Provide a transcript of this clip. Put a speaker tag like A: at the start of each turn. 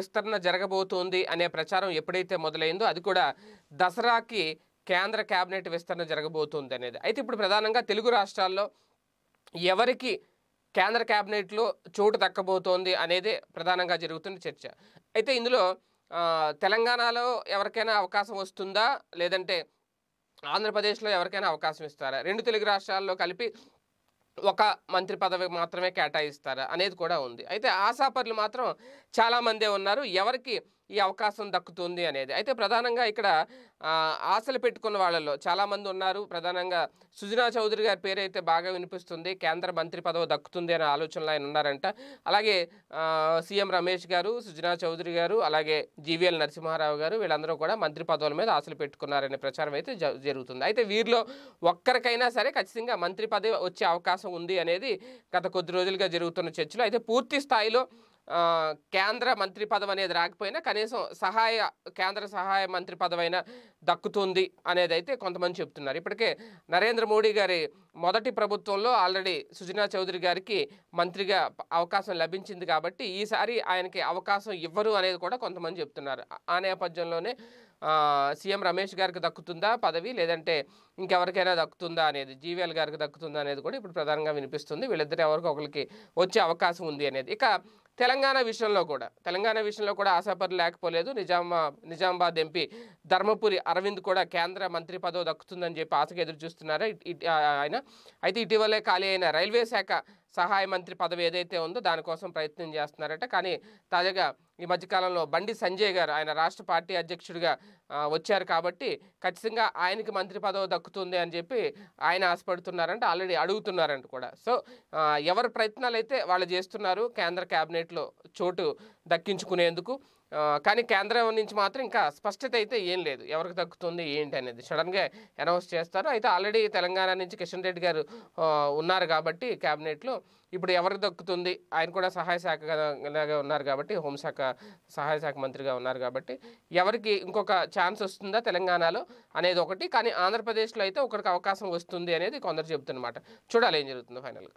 A: విస్తరణ జరగబోతోంది అనే ప్రచారం ఎప్పుడైతే మొదలైందో అది కూడా దసరాకి కేంద్ర కేబినెట్ విస్తరణ జరగబోతుంది అనేది అయితే ఇప్పుడు ప్రధానంగా తెలుగు రాష్ట్రాల్లో ఎవరికి కేంద్ర కేబినెట్లో చోటు దక్కబోతోంది అనేది ప్రధానంగా జరుగుతున్న చర్చ అయితే ఇందులో తెలంగాణలో ఎవరికైనా అవకాశం వస్తుందా లేదంటే ఆంధ్రప్రదేశ్లో ఎవరికైనా అవకాశం ఇస్తారా రెండు తెలుగు రాష్ట్రాల్లో కలిపి ఒక మంత్రి పదవి మాత్రమే కేటాయిస్తారా అనేది కూడా ఉంది అయితే ఆశాపరులు మాత్రం చాలామందే ఉన్నారు ఎవరికి ఈ అవకాశం దక్కుతుంది అనేది అయితే ప్రధానంగా ఇక్కడ ఆశలు పెట్టుకున్న వాళ్ళలో చాలామంది ఉన్నారు ప్రధానంగా సుజనా చౌదరి గారి పేరు అయితే బాగా వినిపిస్తుంది కేంద్ర మంత్రి పదవి దక్కుతుంది అనే ఆలోచనలో ఆయన ఉన్నారంట అలాగే సీఎం రమేష్ గారు సుజనా చౌదరి గారు అలాగే జీవీఎల్ నరసింహారావు గారు వీళ్ళందరూ కూడా మంత్రి పదవుల మీద ఆశలు పెట్టుకున్నారనే ప్రచారం అయితే జరుగుతుంది అయితే వీరిలో ఒక్కరికైనా సరే ఖచ్చితంగా మంత్రి పదవి వచ్చే అవకాశం ఉంది అనేది గత కొద్ది రోజులుగా జరుగుతున్న చర్చలో అయితే పూర్తి స్థాయిలో కేంద్ర మంత్రి పదవి అనేది రాకపోయినా కనీసం సహాయ కేంద్ర సహాయ మంత్రి పదవైనా దక్కుతుంది అనేది అయితే కొంతమంది చెప్తున్నారు ఇప్పటికే నరేంద్ర మోడీ గారి మొదటి ప్రభుత్వంలో ఆల్రెడీ సుజనా చౌదరి గారికి మంత్రిగా అవకాశం లభించింది కాబట్టి ఈసారి ఆయనకి అవకాశం ఇవ్వరు అనేది కూడా కొంతమంది చెప్తున్నారు ఆ నేపథ్యంలోనే సీఎం రమేష్ గారికి దక్కుతుందా పదవి లేదంటే ఇంకెవరికైనా దక్కుతుందా అనేది జీవీఎల్ గారికి దక్కుతుందా అనేది కూడా ఇప్పుడు ప్రధానంగా వినిపిస్తుంది వీళ్ళిద్దరు ఎవరికి ఒకరికి వచ్చే అవకాశం ఉంది అనేది ఇక తెలంగాణ విషయంలో కూడా తెలంగాణ విషయంలో కూడా ఆశాపరి లేకపోలేదు నిజామా నిజామాబాద్ ఎంపీ ధర్మపురి అరవింద్ కూడా కేంద్ర మంత్రి పదవి దక్కుతుందని చెప్పి ఆశకు ఎదురు చూస్తున్నారు ఆయన అయితే ఇటీవలే ఖాళీ అయిన రైల్వే శాఖ సహాయ మంత్రి పదవి ఏదైతే ఉందో దానికోసం ప్రయత్నం చేస్తున్నారట కానీ తాజాగా ఈ మధ్యకాలంలో బండి సంజయ్ గారు ఆయన రాష్ట్ర పార్టీ అధ్యక్షుడిగా వచ్చారు కాబట్టి ఖచ్చితంగా ఆయనకి మంత్రి పదవి దక్కుతుంది అని చెప్పి ఆయన ఆశపడుతున్నారంట ఆల్రెడీ అడుగుతున్నారంట కూడా సో ఎవరి ప్రయత్నాలు అయితే వాళ్ళు చేస్తున్నారు కేంద్ర కేబినెట్ క్యాబినెట్లో చోటు దక్కించుకునేందుకు కానీ కేంద్రం నుంచి మాత్రం ఇంకా స్పష్టత అయితే ఏం లేదు ఎవరికి దక్కుతుంది ఏంటి అనేది సడన్గా అనౌన్స్ చేస్తారు అయితే ఆల్రెడీ తెలంగాణ నుంచి కిషన్ రెడ్డి గారు ఉన్నారు కాబట్టి క్యాబినెట్లో ఇప్పుడు ఎవరికి దక్కుతుంది ఆయన కూడా సహాయ శాఖగా ఉన్నారు కాబట్టి హోంశాఖ సహాయ శాఖ మంత్రిగా ఉన్నారు కాబట్టి ఎవరికి ఇంకొక ఛాన్స్ వస్తుందా తెలంగాణలో అనేది ఒకటి కానీ ఆంధ్రప్రదేశ్లో అయితే ఒకరికి అవకాశం వస్తుంది అనేది కొందరు చెబుతున్నమాట చూడాలి ఏం జరుగుతుందో ఫైనల్గా